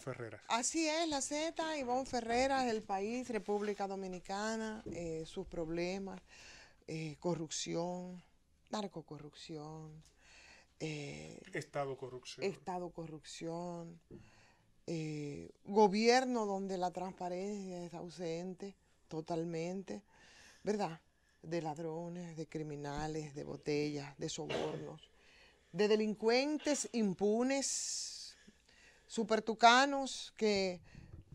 Ferreras. Así es, la Z, Ivonne Ferreras, el país, República Dominicana, eh, sus problemas, eh, corrupción, narcocorrupción. Eh, estado corrupción. Estado corrupción. gobierno donde la transparencia es ausente totalmente, ¿verdad? De ladrones, de criminales, de botellas, de sobornos, de delincuentes impunes supertucanos que,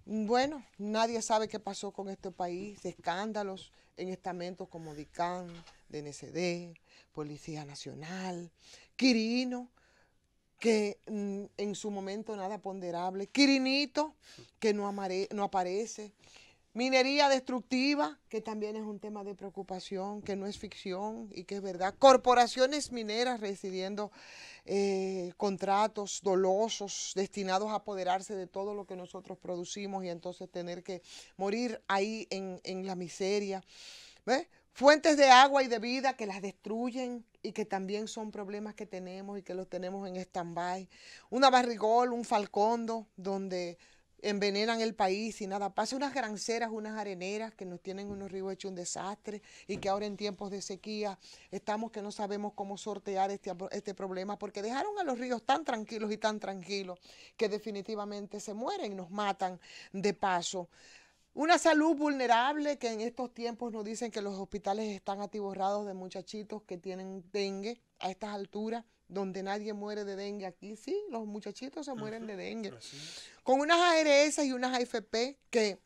bueno, nadie sabe qué pasó con este país, de escándalos en estamentos como DICAN, DNCD, Policía Nacional, Quirino, que mm, en su momento nada ponderable, Quirinito, que no aparece, Minería destructiva, que también es un tema de preocupación, que no es ficción y que es verdad. Corporaciones mineras recibiendo eh, contratos dolosos destinados a apoderarse de todo lo que nosotros producimos y entonces tener que morir ahí en, la miseria. Fuentes de agua y de vida que las destruyen y que también son problemas que tenemos y que los tenemos en stand-by. Una barrigol, un falcondo, donde envenenan el país y nada pasa. Unas granceras, unas areneras que nos tienen unos ríos hechos un desastre y que ahora en tiempos de sequía estamos que no sabemos cómo sortear este, este problema porque dejaron a los ríos tan tranquilos y tan tranquilos que definitivamente se mueren y nos matan de paso. Una salud vulnerable que en estos tiempos nos dicen que los hospitales están atiborrados de muchachitos que tienen dengue a estas alturas donde nadie muere de dengue. Aquí sí, los muchachitos se mueren de dengue. Con unas ARS y unas AFP que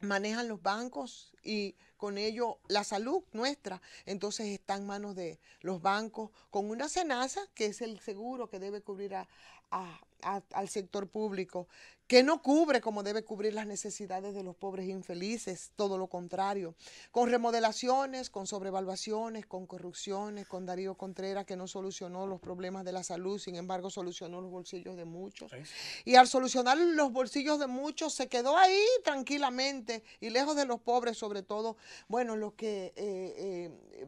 manejan los bancos y con ello la salud nuestra. Entonces está en manos de los bancos con una cenaza, que es el seguro que debe cubrir a, al sector público, que no cubre como debe cubrir las necesidades de los pobres infelices, todo lo contrario, con remodelaciones, con sobrevaluaciones, con corrupciones, con Darío Contreras que no solucionó los problemas de la salud, sin embargo solucionó los bolsillos de muchos. Y al solucionar los bolsillos de muchos se quedó ahí tranquilamente y lejos de los pobres sobre todo, bueno, lo que eh, eh,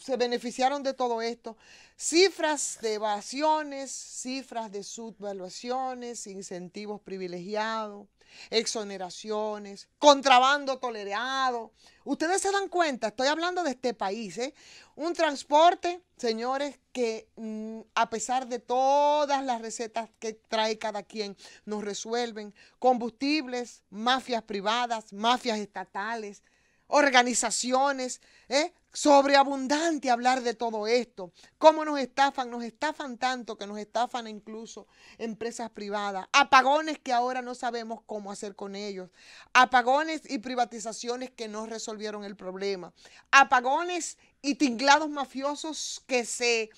se beneficiaron de todo esto. Cifras de evasiones, cifras de subvaluaciones, incentivos privilegiados, exoneraciones, contrabando tolerado. Ustedes se dan cuenta, estoy hablando de este país, ¿eh? un transporte, señores, que mm, a pesar de todas las recetas que trae cada quien, nos resuelven combustibles, mafias privadas, mafias estatales, organizaciones, ¿eh? sobreabundante hablar de todo esto. ¿Cómo nos estafan? Nos estafan tanto que nos estafan incluso empresas privadas. Apagones que ahora no sabemos cómo hacer con ellos. Apagones y privatizaciones que no resolvieron el problema. Apagones y tinglados mafiosos que se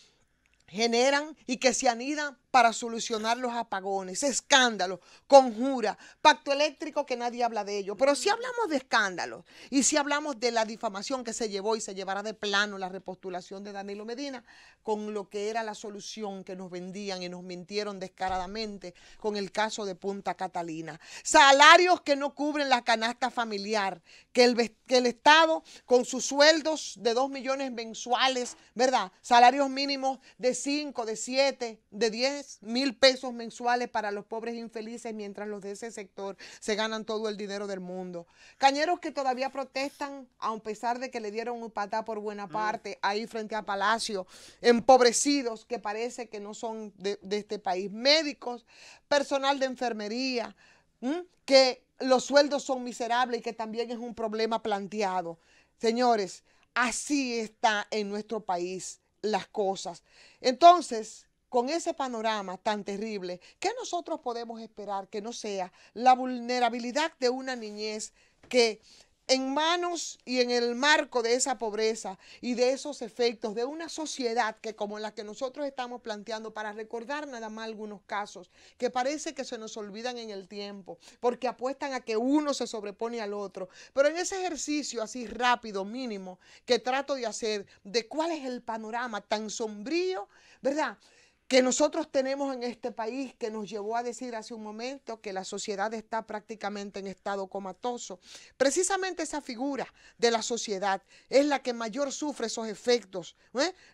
generan y que se anidan para solucionar los apagones, escándalos, conjura, pacto eléctrico que nadie habla de ello. Pero si hablamos de escándalos y si hablamos de la difamación que se llevó y se llevará de plano la repostulación de Danilo Medina con lo que era la solución que nos vendían y nos mintieron descaradamente con el caso de Punta Catalina. Salarios que no cubren la canasta familiar, que el, el Estado con sus sueldos de 2 millones mensuales, ¿verdad? Salarios mínimos de 5, de 7, de 10 mil pesos mensuales para los pobres infelices, mientras los de ese sector se ganan todo el dinero del mundo. Cañeros que todavía protestan, a pesar de que le dieron un patá por buena mm. parte, ahí frente a Palacio, empobrecidos que parece que no son de, este país, médicos, personal de enfermería, que los sueldos son miserables y que también es un problema planteado. Señores, así está en nuestro país las cosas. Entonces, con ese panorama tan terrible, ¿qué nosotros podemos esperar que no sea la vulnerabilidad de una niñez que en manos y en el marco de esa pobreza y de esos efectos de una sociedad que como la que nosotros estamos planteando, para recordar nada más algunos casos que parece que se nos olvidan en el tiempo, porque apuestan a que uno se sobrepone al otro. Pero en ese ejercicio así rápido, mínimo, que trato de hacer, de cuál es el panorama tan sombrío, ¿verdad? que nosotros tenemos en este país que nos llevó a decir hace un momento que la sociedad está prácticamente en estado comatoso. Precisamente esa figura de la sociedad es la que mayor sufre esos efectos.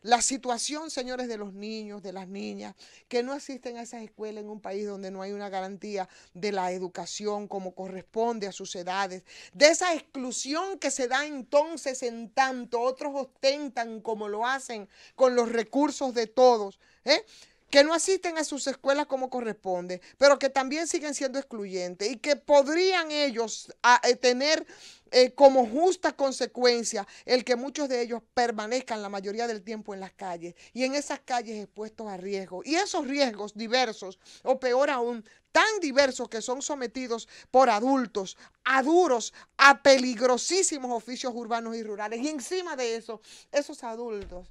La situación, señores, de los niños, de las niñas, que no asisten a esas escuelas en un país donde no hay una garantía de la educación como corresponde a sus edades, de esa exclusión que se da entonces en tanto otros ostentan como lo hacen con los recursos de todos. ¿eh? que no asisten a sus escuelas como corresponde, pero que también siguen siendo excluyentes y que podrían ellos eh, tener eh, como justa consecuencia el que muchos de ellos permanezcan la mayoría del tiempo en las calles y en esas calles expuestos a riesgos. Y esos riesgos diversos, o peor aún, tan diversos que son sometidos por adultos a duros, a peligrosísimos oficios urbanos y rurales. Y encima de eso, esos adultos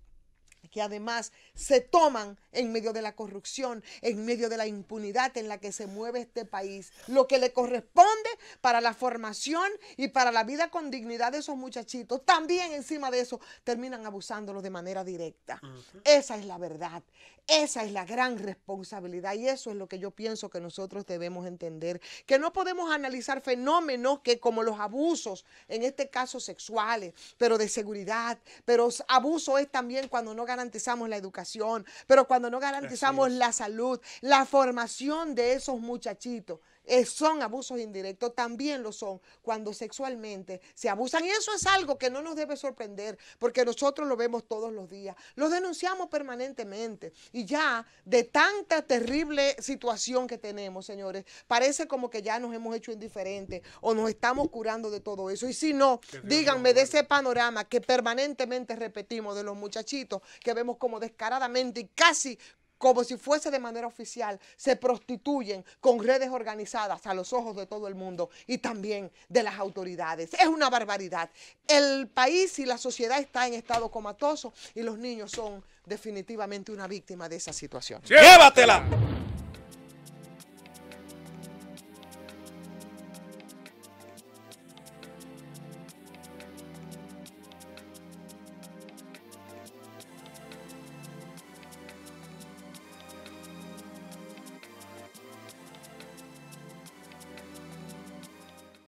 que además se toman en medio de la corrupción, en medio de la impunidad en la que se mueve este país. Lo que le corresponde para la formación y para la vida con dignidad de esos muchachitos, también encima de eso terminan abusándolos de manera directa. Esa es la verdad, esa es la gran responsabilidad y eso es lo que yo pienso que nosotros debemos entender, que no podemos analizar fenómenos que como los abusos, en este caso sexuales, pero de seguridad, pero abuso es también cuando no garantizamos la educación, pero cuando no garantizamos la salud, la formación de esos muchachitos, eh, son abusos indirectos, también lo son cuando sexualmente se abusan. Y eso es algo que no nos debe sorprender, porque nosotros lo vemos todos los días, lo denunciamos permanentemente. Y ya de tanta terrible situación que tenemos, señores, parece como que ya nos hemos hecho indiferentes o nos estamos curando de todo eso. Y si no, díganme de ese panorama que permanentemente repetimos de los muchachitos que vemos como descaradamente y casi como si fuese de manera oficial, se prostituyen con redes organizadas a los ojos de todo el mundo y también de las autoridades. Es una barbaridad. El país y la sociedad está en estado comatoso y los niños son definitivamente una víctima de esa situación. ¡Llévatela!